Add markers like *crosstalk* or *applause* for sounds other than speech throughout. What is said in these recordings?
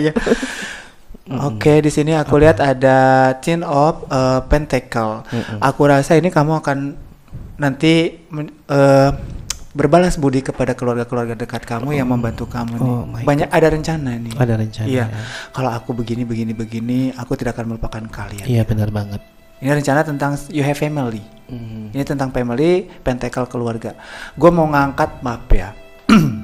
Iya. Oke, di sini aku lihat ada Chin of uh, Pentacle. Aku rasa ini kamu akan nanti uh, berbalas budi kepada keluarga-keluarga dekat kamu yang membantu kamu nih. Oh Banyak God. ada rencana nih. Ada rencana. Iya. Ya. Kalau aku begini begini begini, aku tidak akan melupakan kalian. Iya, benar banget. Ini rencana tentang you have family. Mm. Ini tentang family, pentacle keluarga. Gue mau ngangkat map ya. *clears throat*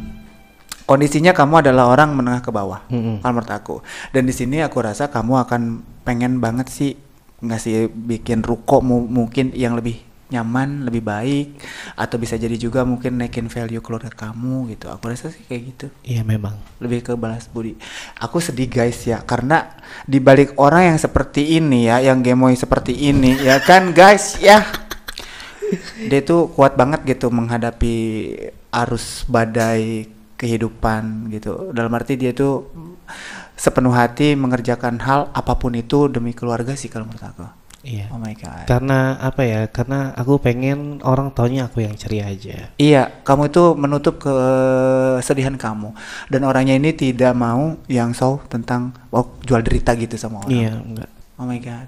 kondisinya kamu adalah orang menengah ke bawah mm-hmm. kalau menurut aku dan di sini aku rasa kamu akan pengen banget sih ngasih bikin ruko mu- mungkin yang lebih nyaman lebih baik atau bisa jadi juga mungkin naikin value keluarga kamu gitu aku rasa sih kayak gitu iya memang lebih ke balas budi aku sedih guys ya karena dibalik orang yang seperti ini ya yang gemoy seperti ini ya *laughs* kan guys ya dia tuh kuat banget gitu menghadapi arus badai kehidupan gitu. Dalam arti dia tuh sepenuh hati mengerjakan hal apapun itu demi keluarga sih kalau menurut aku. Iya. Oh my god. Karena apa ya? Karena aku pengen orang taunya aku yang ceria aja. Iya, kamu itu menutup kesedihan kamu dan orangnya ini tidak mau yang show tentang oh, jual derita gitu sama orang. Iya, enggak. Oh my god.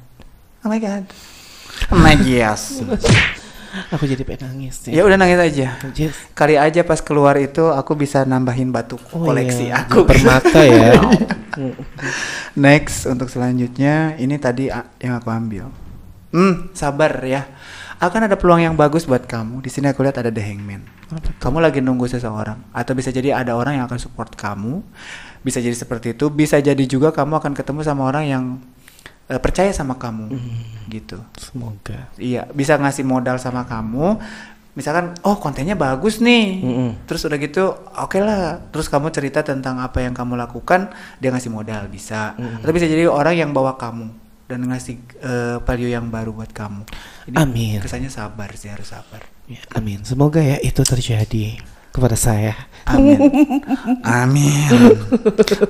Oh my god. Oh my yes aku jadi pengen nangis ya, ya udah nangis aja yes. kali aja pas keluar itu aku bisa nambahin batu oh iya. koleksi iya. aku permata ya *laughs* iya. *laughs* next untuk selanjutnya ini tadi yang aku ambil hmm sabar ya akan ada peluang yang bagus buat kamu di sini aku lihat ada the hangman kamu lagi nunggu seseorang atau bisa jadi ada orang yang akan support kamu bisa jadi seperti itu bisa jadi juga kamu akan ketemu sama orang yang Eh, percaya sama kamu hmm. gitu semoga iya bisa ngasih modal sama kamu misalkan oh kontennya bagus nih mm -hmm. terus udah gitu oke okay lah terus kamu cerita tentang apa yang kamu lakukan dia ngasih modal bisa mm -hmm. atau bisa jadi orang yang bawa kamu dan ngasih uh, value yang baru buat kamu Jadi, amin kesannya sabar sih harus sabar ya, amin semoga ya itu terjadi kepada saya. Amin. *laughs* Amin.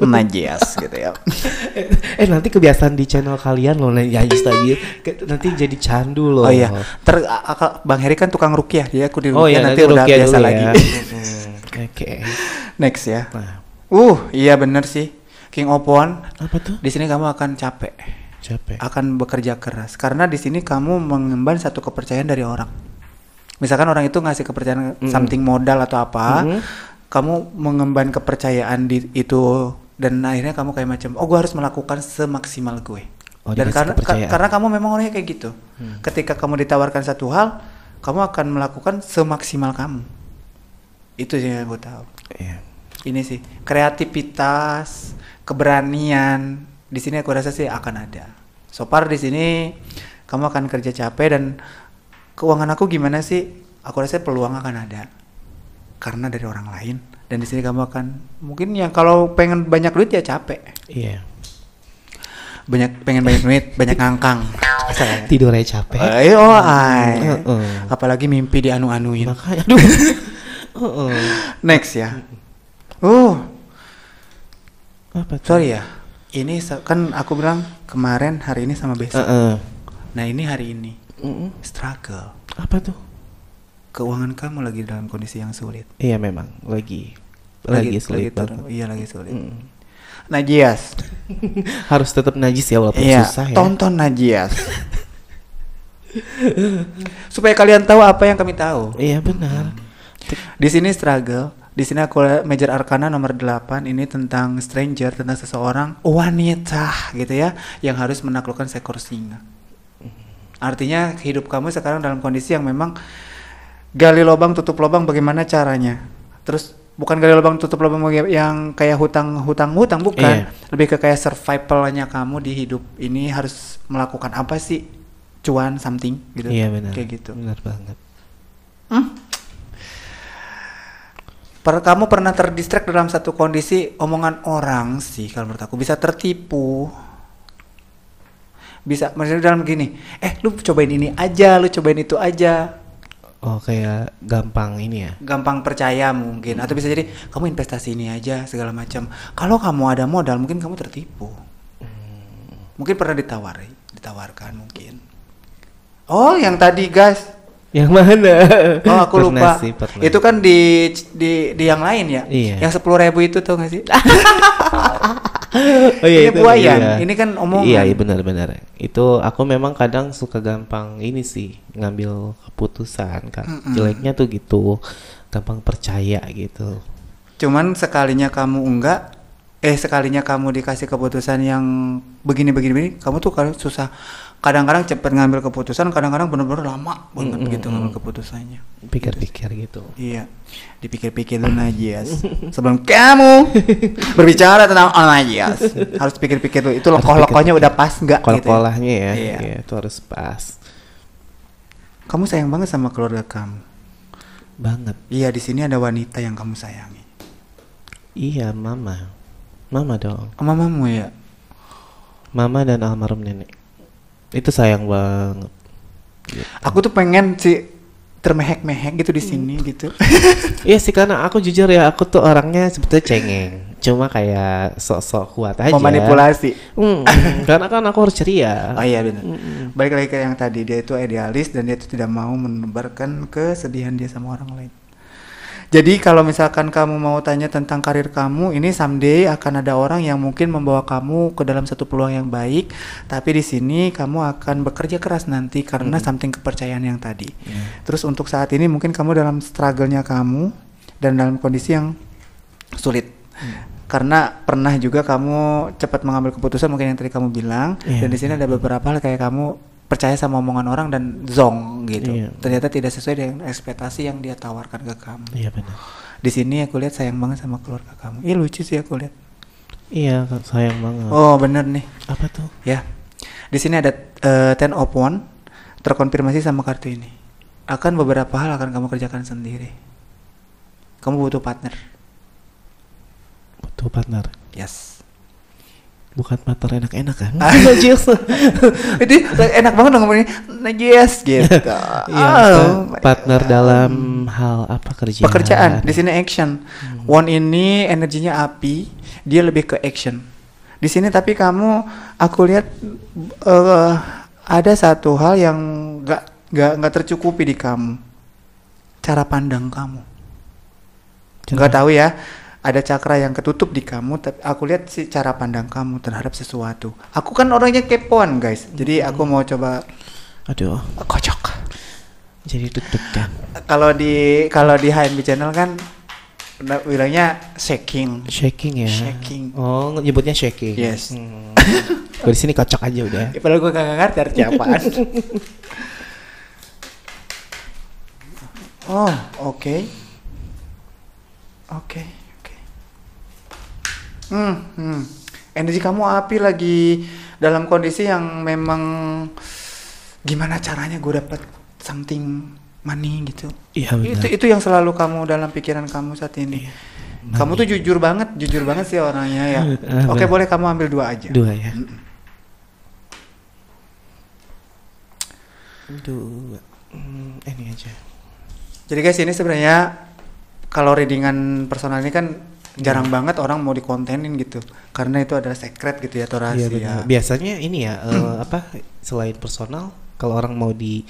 Najias gitu ya. Eh nanti kebiasaan di channel kalian loh najis ya, tadi nanti jadi candu loh. Oh iya. Ter Bang Heri kan tukang rukiah dia aku di rukiah oh, iya, nanti, nanti udah biasa ya. lagi. *laughs* Oke. okay. Next ya. Nah. Uh, iya bener sih. King Opon. Apa tuh? Di sini kamu akan capek. Capek. Akan bekerja keras karena di sini kamu mengemban satu kepercayaan dari orang misalkan orang itu ngasih kepercayaan mm. something modal atau apa mm. kamu mengemban kepercayaan di itu dan akhirnya kamu kayak macam oh gue harus melakukan semaksimal gue oh, dan karena ka karena kamu memang orangnya kayak gitu mm. ketika kamu ditawarkan satu hal kamu akan melakukan semaksimal kamu itu yang gue tahu yeah. ini sih kreativitas keberanian di sini aku rasa sih akan ada so far di sini kamu akan kerja capek dan keuangan aku gimana sih aku rasa peluang akan ada karena dari orang lain dan di sini kamu akan mungkin yang kalau pengen banyak duit ya capek iya yeah. banyak pengen banyak duit banyak ngangkang Tidur aja capek eh, oh ay. Uh, uh. apalagi mimpi di anu anuin makanya uh, uh. *laughs* next ya Oh. apa tuh? sorry ya ini kan aku bilang kemarin hari ini sama besok uh, uh. nah ini hari ini mm struggle. Apa tuh? Keuangan kamu lagi dalam kondisi yang sulit. Iya memang lagi lagi, lagi sulit lagi turun, Iya lagi sulit. Mm. Najias. *laughs* Harus tetap najis ya walaupun iya, susah ya. Tonton Najias. *laughs* Supaya kalian tahu apa yang kami tahu. Iya benar. Di sini struggle. Di sini aku major arkana nomor 8 ini tentang stranger tentang seseorang wanita gitu ya yang harus menaklukkan seekor singa. Artinya hidup kamu sekarang dalam kondisi yang memang gali lubang tutup lubang bagaimana caranya. Terus bukan gali lubang tutup lubang yang kayak hutang hutang hutang bukan. Yeah. Lebih ke kayak survivalnya kamu di hidup ini harus melakukan apa sih? Cuan something gitu. Iya benar. Kayak gitu. Benar banget. Hmm? Per, kamu pernah terdistract dalam satu kondisi omongan orang sih kalau menurut aku bisa tertipu bisa maksudnya dalam gini eh lu cobain ini aja lu cobain itu aja Oh kayak gampang ini ya? Gampang percaya mungkin atau bisa jadi kamu investasi ini aja segala macam. Kalau kamu ada modal mungkin kamu tertipu. Hmm. Mungkin pernah ditawari, ditawarkan mungkin. Oh yang tadi guys. Yang mana? Oh aku lupa. nasi, itu kan di di di yang lain ya? Iya. Yang sepuluh ribu itu tuh gak sih? *laughs* oh, iya, ini buayan. Iya. Ini kan omongan. Iya, iya benar-benar. Itu aku memang kadang suka gampang ini sih ngambil keputusan. Kan. Mm -mm. Jeleknya tuh gitu, gampang percaya gitu. Cuman sekalinya kamu enggak, eh sekalinya kamu dikasih keputusan yang begini-begini, kamu tuh kalau susah kadang-kadang cepet ngambil keputusan kadang-kadang benar-benar lama banget mm, gitu ngambil keputusannya pikir-pikir gitu, gitu. iya dipikir-pikir dulu Najias sebelum kamu berbicara tentang oh, Najias harus pikir-pikir dulu itu lokoh-lokohnya udah pas nggak kol-kolahnya gitu ya. ya iya. iya itu harus pas kamu sayang banget sama keluarga kamu banget iya di sini ada wanita yang kamu sayangi iya mama mama dong mamamu ya mama dan almarhum nenek itu sayang banget gitu. aku tuh pengen si termehek-mehek gitu di sini hmm. gitu *laughs* iya sih karena aku jujur ya aku tuh orangnya sebetulnya cengeng cuma kayak sok-sok kuat aja memanipulasi mm, *laughs* karena kan aku harus ceria oh iya benar hmm. Baiklah mm. lagi ke yang tadi dia itu idealis dan dia itu tidak mau menebarkan kesedihan dia sama orang lain jadi kalau misalkan kamu mau tanya tentang karir kamu, ini someday akan ada orang yang mungkin membawa kamu ke dalam satu peluang yang baik, tapi di sini kamu akan bekerja keras nanti karena hmm. something kepercayaan yang tadi. Yeah. Terus untuk saat ini mungkin kamu dalam struggle-nya kamu dan dalam kondisi yang sulit. Hmm karena pernah juga kamu cepat mengambil keputusan mungkin yang tadi kamu bilang yeah. dan di sini ada beberapa hal kayak kamu percaya sama omongan orang dan zong gitu. Iya. Ternyata tidak sesuai dengan ekspektasi yang dia tawarkan ke kamu. Iya benar. Di sini aku lihat sayang banget sama keluarga kamu. Iya lucu sih aku lihat. Iya, sayang banget. Oh, bener nih. Apa tuh? Ya. Di sini ada uh, ten of one terkonfirmasi sama kartu ini. Akan beberapa hal akan kamu kerjakan sendiri. Kamu butuh partner. Butuh partner. Yes bukan partner enak-enak kan? Ah, iya. Najis. Jadi *laughs* enak banget dong ngomongin najis gitu. Iya. oh, partner dalam hal apa kerjaan? Pekerjaan. Di sini hmm. action. Hmm. One ini energinya api, dia lebih ke action. Di sini tapi kamu aku lihat uh, ada satu hal yang gak gak gak tercukupi di kamu. Cara pandang kamu. Gak tahu ya ada cakra yang ketutup di kamu tapi aku lihat sih cara pandang kamu terhadap sesuatu aku kan orangnya kepoan guys jadi hmm. aku mau coba aduh kocok jadi tutup kan? kalau di kalau di HMB channel kan bilangnya shaking shaking ya shaking oh nyebutnya shaking yes hmm. gue di sini kocok aja udah ya, *laughs* padahal gue gak ngerti artinya apaan *laughs* oh oke okay. oke okay. Hmm, hmm. Energi kamu api lagi dalam kondisi yang memang gimana caranya gue dapat something money gitu. Iya benar. Itu itu yang selalu kamu dalam pikiran kamu saat ini. Iya. Money. Kamu tuh jujur banget, jujur banget sih orangnya ya. Uh, Oke, boleh kamu ambil dua aja. Dua ya. Hmm. Dua. Hmm, ini aja. Jadi guys, ini sebenarnya kalau readingan personal ini kan jarang hmm. banget orang mau dikontenin gitu karena itu adalah secret gitu ya atau iya, rahasia. Iya, benar. biasanya ini ya uh, apa selain personal kalau orang mau di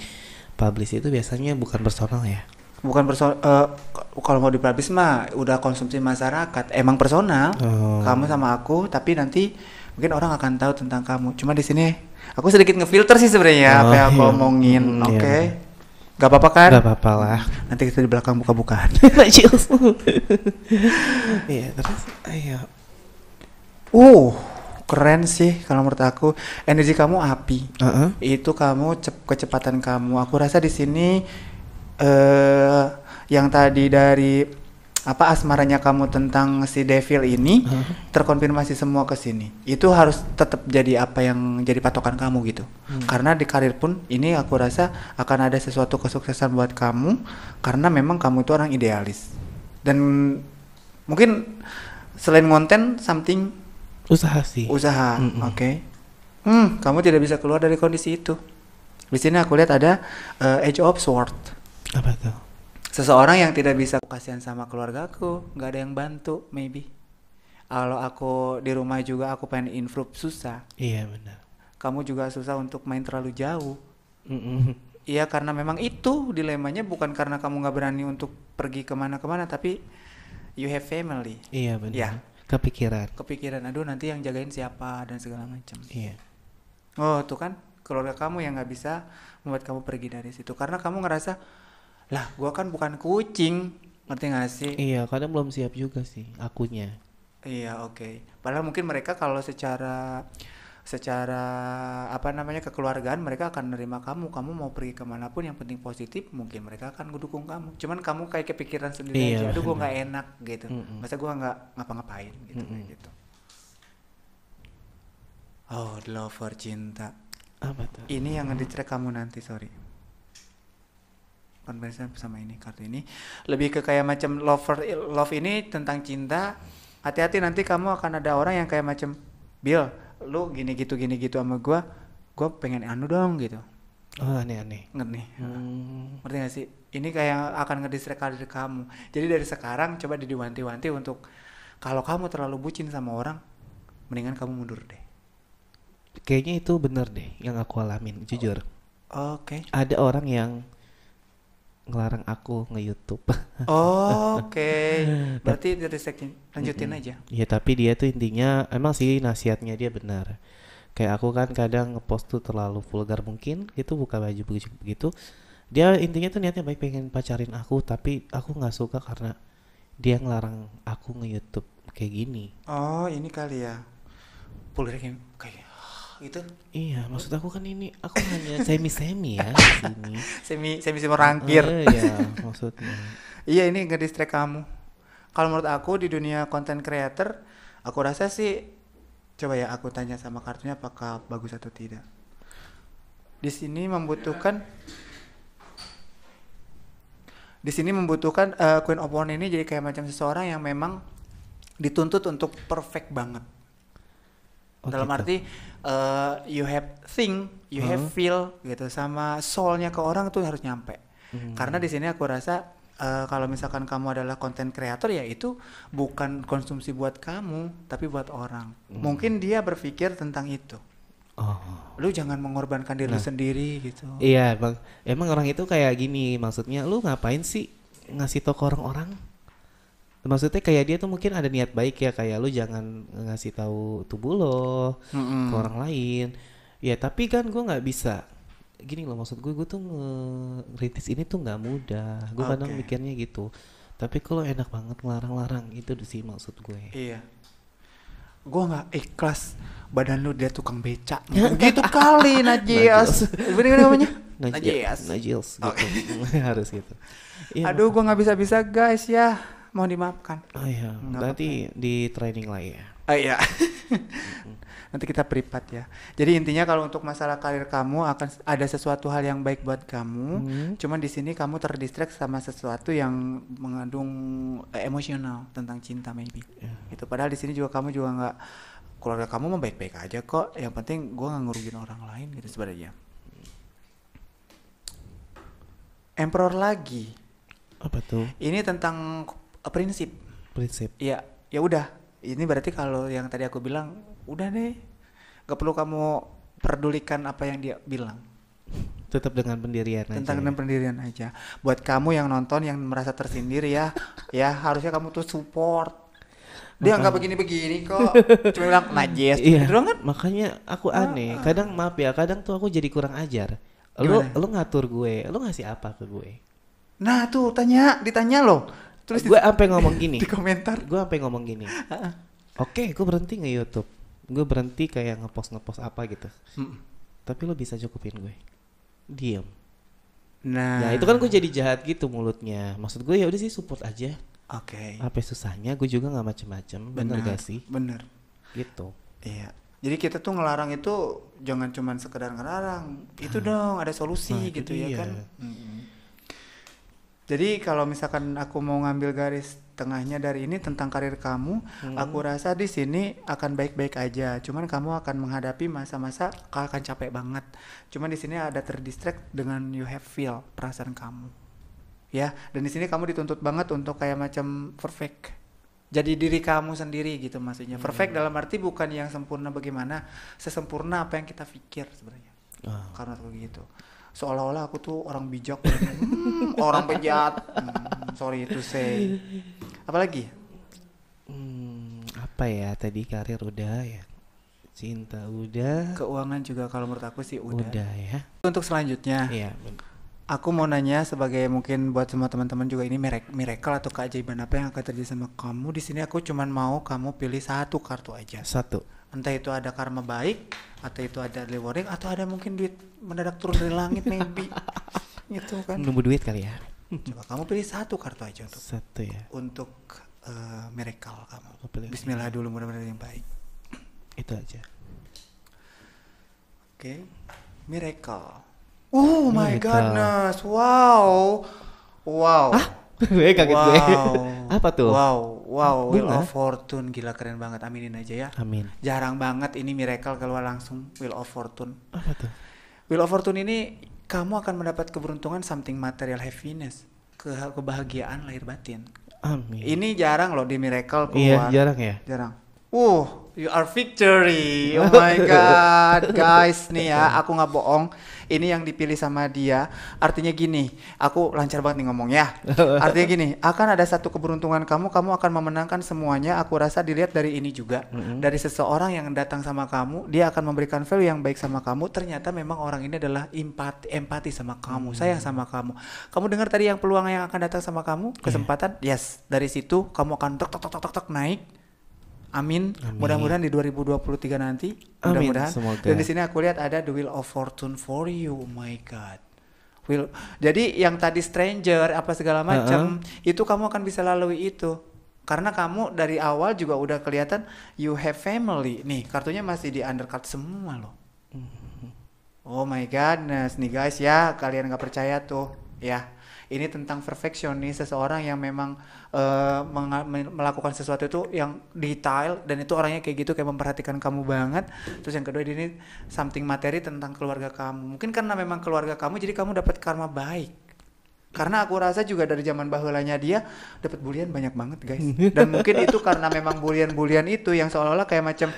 publish itu biasanya bukan personal ya. Bukan personal uh, eh, kalau mau di publish mah udah konsumsi masyarakat emang personal oh. kamu sama aku tapi nanti mungkin orang akan tahu tentang kamu. Cuma di sini aku sedikit ngefilter sih sebenarnya ya, oh, apa yang iya. aku omongin. Hmm, Oke. Okay. Iya Gak apa-apa kan? Gak apa-apa lah. Nanti kita di belakang buka-bukaan. *laughs* Iya, terus ayo. Iya. Uh, keren sih kalau menurut aku. Energi kamu api. Uh-uh. Itu kamu cep- kecepatan kamu. Aku rasa di sini eh uh, yang tadi dari apa asmaranya kamu tentang si Devil ini hmm. terkonfirmasi semua ke sini. Itu harus tetap jadi apa yang jadi patokan kamu gitu. Hmm. Karena di karir pun ini aku rasa akan ada sesuatu kesuksesan buat kamu karena memang kamu itu orang idealis. Dan mungkin selain konten something usaha sih. Usaha. Mm Oke. Okay. Hmm, kamu tidak bisa keluar dari kondisi itu. Di sini aku lihat ada uh, Age of Sword. Apa tuh? seseorang yang tidak bisa kasihan sama keluargaku nggak ada yang bantu maybe kalau aku di rumah juga aku pengen improve susah iya benar kamu juga susah untuk main terlalu jauh Iya karena memang itu dilemanya bukan karena kamu nggak berani untuk pergi kemana-kemana tapi you have family. Iya benar. Ya. Kepikiran. Kepikiran. Aduh nanti yang jagain siapa dan segala macam. Iya. Oh tuh kan keluarga kamu yang nggak bisa membuat kamu pergi dari situ karena kamu ngerasa lah gua kan bukan kucing ngerti gak sih iya kadang belum siap juga sih akunya iya oke okay. padahal mungkin mereka kalau secara secara apa namanya kekeluargaan mereka akan nerima kamu kamu mau pergi kemanapun yang penting positif mungkin mereka akan mendukung kamu cuman kamu kayak kepikiran sendiri iya, aja aduh gue nggak enak gitu mm -mm. masa gue nggak ngapa-ngapain gitu mm -mm. gitu oh lover cinta apa tuh ini yang ngedicrek kamu nanti sorry konversi sama ini kartu ini lebih ke kayak macam lover love ini tentang cinta hati-hati nanti kamu akan ada orang yang kayak macam Bill lu gini gitu gini gitu sama gue gue pengen anu dong gitu oh aneh aneh ngerti nih hmm. ngerti gak sih ini kayak akan ngedistrek dari kamu jadi dari sekarang coba diwanti-wanti untuk kalau kamu terlalu bucin sama orang mendingan kamu mundur deh kayaknya itu bener deh yang aku alamin jujur oke okay. ada orang yang ngelarang aku nge-YouTube. Oh, *laughs* Oke. Okay. Berarti dari lanjutin mm -hmm. aja. Iya, tapi dia tuh intinya emang sih nasihatnya dia benar. Kayak aku kan kadang ngepost tuh terlalu vulgar mungkin gitu buka baju begitu begitu. Dia intinya tuh niatnya baik pengen pacarin aku tapi aku nggak suka karena dia ngelarang aku nge-YouTube kayak gini. Oh, ini kali ya. Vulgar kayak gitu iya maksud aku kan ini aku hanya ya *laughs* semi semi ya sini semi semi semi uh, iya *laughs* maksudnya iya ini distrek kamu kalau menurut aku di dunia konten creator aku rasa sih coba ya aku tanya sama kartunya apakah bagus atau tidak di sini membutuhkan di sini membutuhkan uh, Queen of One ini jadi kayak macam seseorang yang memang dituntut untuk perfect banget Oh, Dalam gitu. arti uh, you have think, you hmm. have feel gitu sama soulnya ke orang tuh harus nyampe. Hmm. Karena di sini aku rasa uh, kalau misalkan kamu adalah konten kreator ya itu bukan konsumsi buat kamu tapi buat orang hmm. mungkin dia berpikir tentang itu oh. lu jangan mengorbankan diri nah. sendiri gitu iya bang emang orang itu kayak gini maksudnya lu ngapain sih ngasih toko orang-orang maksudnya kayak dia tuh mungkin ada niat baik ya kayak lu jangan ngasih tahu tubuh lo mm -hmm. ke orang lain ya tapi kan gue nggak bisa gini loh maksud gue gue tuh ngeritis ini tuh nggak mudah gue okay. kadang mikirnya gitu tapi kalau enak banget ngelarang-larang itu sih maksud gue iya gue nggak ikhlas badan lu dia tukang beca gitu kali *laughs* Najias bener namanya Najias Najias gitu *laughs* harus gitu ya, aduh gue nggak bisa bisa guys ya mau dimaafkan. Oh iya, nanti di training lah ya. Oh iya. *laughs* nanti kita privat ya. Jadi intinya kalau untuk masalah karir kamu akan ada sesuatu hal yang baik buat kamu. Hmm. Cuman di sini kamu terdistract sama sesuatu yang mengandung eh, emosional tentang cinta maybe. Yeah. Itu padahal di sini juga kamu juga nggak keluarga kamu membaik baik-baik aja kok. Yang penting gue nggak ngerugiin orang lain gitu sebenarnya. Emperor lagi. Apa tuh? Ini tentang Eh, prinsip prinsip ya ya udah ini berarti kalau yang tadi aku bilang udah deh gak perlu kamu perdulikan apa yang dia bilang tetap dengan pendirian tentang aja. Ya. dengan pendirian aja buat kamu yang nonton yang merasa tersindir ya ya harusnya kamu tuh support dia nggak begini-begini kok *laughs* cuma bilang najis gitu iya. doang kan makanya aku aneh ah, ah. kadang maaf ya kadang tuh aku jadi kurang ajar lu lu ngatur gue lu ngasih apa ke gue nah tuh tanya ditanya loh Terus gue sampai ngomong gini. di komentar. Gue sampai ngomong gini. Oke, okay, gue berhenti nge YouTube. Gue berhenti kayak ngepost ngepost apa gitu. hmm. Tapi lo bisa cukupin gue. Diam. Nah. nah itu kan gue jadi jahat gitu mulutnya. Maksud gue ya udah sih support aja. Oke. Okay. Apa susahnya? Gue juga nggak macem-macem. Bener, bener gak sih? Bener. Gitu. Iya. Jadi kita tuh ngelarang itu jangan cuman sekedar ngelarang. Itu dong ada solusi nah, gitu ya iya. kan. -hmm. Jadi kalau misalkan aku mau ngambil garis tengahnya dari ini tentang karir kamu, hmm. aku rasa di sini akan baik-baik aja. Cuman kamu akan menghadapi masa-masa akan capek banget. Cuman di sini ada terdistract dengan you have feel perasaan kamu. Ya, dan di sini kamu dituntut banget untuk kayak macam perfect. Jadi diri kamu sendiri gitu maksudnya. Hmm. Perfect dalam arti bukan yang sempurna bagaimana, sesempurna apa yang kita pikir sebenarnya. Oh. Karena begitu seolah-olah aku tuh orang bijak hmm, orang penjahat hmm, sorry to say apalagi hmm, apa ya tadi karir udah ya cinta udah keuangan juga kalau menurut aku sih udah udah ya untuk selanjutnya iya aku mau nanya sebagai mungkin buat semua teman-teman juga ini merek miracle atau keajaiban apa yang akan terjadi sama kamu di sini aku cuman mau kamu pilih satu kartu aja satu entah itu ada karma baik atau itu ada rewarding atau ada mungkin duit mendadak turun dari langit maybe *laughs* gitu kan nunggu duit kali ya coba kamu pilih satu kartu aja untuk satu ya untuk uh, miracle kamu pilih Bismillah ya. dulu mudah-mudahan yang baik itu aja oke okay. miracle oh miracle. my goodness wow wow Hah? gue *laughs* kaget wow. gue. *laughs* Apa tuh? Wow, wow, Wheel of Fortune gila keren banget. Aminin aja ya. Amin. Jarang banget ini miracle keluar langsung Wheel of Fortune. Apa tuh? Wheel of Fortune ini kamu akan mendapat keberuntungan something material happiness, ke kebahagiaan lahir batin. Amin. Ini jarang loh di miracle iya, keluar. Iya, jarang ya. Jarang. Uh, you are victory. Oh *laughs* my god, guys nih ya, aku nggak bohong ini yang dipilih sama dia artinya gini aku lancar banget nih ngomong ya *laughs* artinya gini akan ada satu keberuntungan kamu kamu akan memenangkan semuanya aku rasa dilihat dari ini juga mm-hmm. dari seseorang yang datang sama kamu dia akan memberikan value yang baik sama kamu ternyata memang orang ini adalah empati empati sama kamu mm-hmm. sayang sama kamu kamu dengar tadi yang peluang yang akan datang sama kamu iya. kesempatan yeah. yes dari situ kamu akan tok tok tok tok tok naik Amin. Amin. Mudah-mudahan di 2023 nanti. Mudah-mudahan. Dan di sini aku lihat ada The will of Fortune for you. Oh my God. Will. Jadi yang tadi stranger apa segala macam uh -uh. itu kamu akan bisa lalui itu. Karena kamu dari awal juga udah kelihatan you have family. Nih, kartunya masih di undercard semua loh. Mm-hmm. Oh my goodness nih guys ya, kalian nggak percaya tuh ya ini tentang perfeksionis seseorang yang memang uh, melakukan sesuatu itu yang detail dan itu orangnya kayak gitu kayak memperhatikan kamu banget terus yang kedua ini something materi tentang keluarga kamu mungkin karena memang keluarga kamu jadi kamu dapat karma baik karena aku rasa juga dari zaman bahulanya dia dapat bulian banyak banget guys dan mungkin itu karena memang bulian-bulian itu yang seolah-olah kayak macam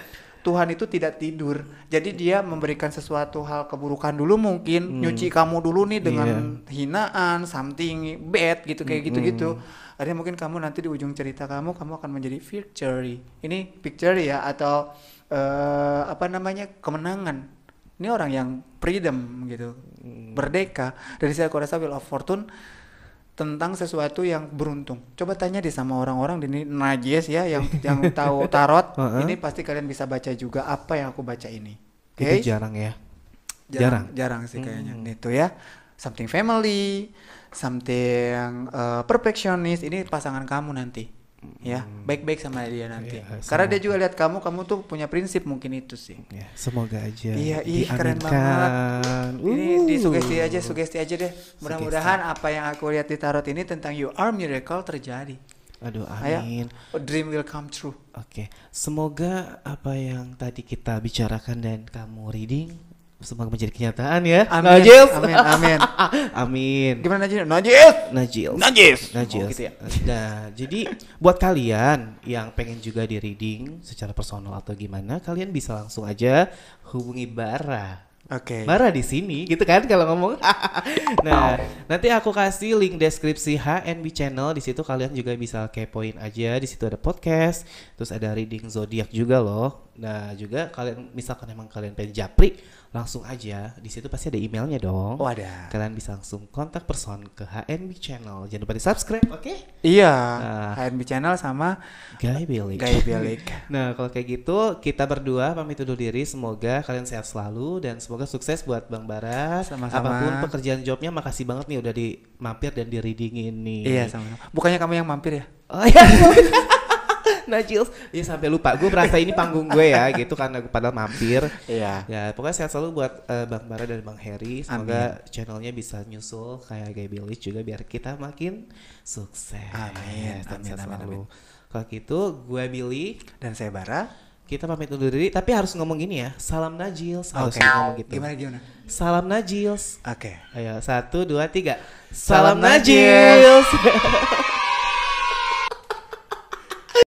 Tuhan itu tidak tidur. Jadi dia memberikan sesuatu hal keburukan dulu mungkin hmm. nyuci kamu dulu nih dengan yeah. hinaan, something bad gitu kayak hmm. gitu-gitu. Hmm. Akhirnya mungkin kamu nanti di ujung cerita kamu kamu akan menjadi victory. Ini victory ya atau uh, apa namanya? kemenangan ini orang yang freedom gitu berdeka hmm. dari saya aku rasa Wheel of Fortune tentang sesuatu yang beruntung. Coba tanya deh sama orang-orang di Najes ya yang yang tahu tarot. *laughs* Ini pasti kalian bisa baca juga apa yang aku baca ini. Okay? Itu jarang ya. Jarang, jarang, jarang sih kayaknya. Hmm. Itu ya. Something family, something uh, perfectionist. Ini pasangan kamu nanti ya hmm. baik-baik sama dia nanti ya, karena dia juga lihat kamu kamu tuh punya prinsip mungkin itu sih ya, semoga aja iya ih keren banget uh. ini sugesti aja sugesti aja deh mudah-mudahan apa yang aku lihat di tarot ini tentang you are miracle terjadi aduh amin Ayo, dream will come true oke okay. semoga apa yang tadi kita bicarakan dan kamu reading semoga menjadi kenyataan ya. Amin. Najis. Amin. Amin. *laughs* amin. Gimana Najis? Najis. Najis. Najis. Najis. Oh, gitu ya. Nah, jadi buat kalian yang pengen juga di reading secara personal atau gimana, kalian bisa langsung aja hubungi Bara. Oke. Okay. Bara di sini gitu kan kalau ngomong. *laughs* nah, nanti aku kasih link deskripsi HNB channel di situ kalian juga bisa kepoin aja. Di situ ada podcast, terus ada reading zodiak juga loh. Nah juga kalian misalkan emang kalian pengen japri langsung aja di situ pasti ada emailnya dong. Oh ada. Kalian bisa langsung kontak person ke HNB Channel. Jangan lupa di subscribe, oke? Okay? Iya. Nah, HNB Channel sama Guy Bilik. Guy Bilik. *laughs* nah kalau kayak gitu kita berdua pamit undur diri. Semoga kalian sehat selalu dan semoga sukses buat Bang Bara. Sama-sama. Apapun pekerjaan jobnya, makasih banget nih udah di mampir dan di reading ini. Iya sama-sama. Bukannya kamu yang mampir ya? Oh iya. *laughs* nah ya sampai lupa gue merasa ini panggung gue ya gitu karena gue padahal mampir iya ya pokoknya sehat selalu buat uh, Bang Bara dan Bang Heri semoga Amin. channelnya bisa nyusul kayak Gay Billy juga biar kita makin sukses Amin ya, Amin, Amin, Amin. kalau gitu gue Billy dan saya Bara kita pamit undur diri tapi harus ngomong gini ya salam Najils harus okay. ngomong gitu gimana gimana salam Najils oke okay. ayo satu dua tiga salam, salam Najils, Najils. *laughs*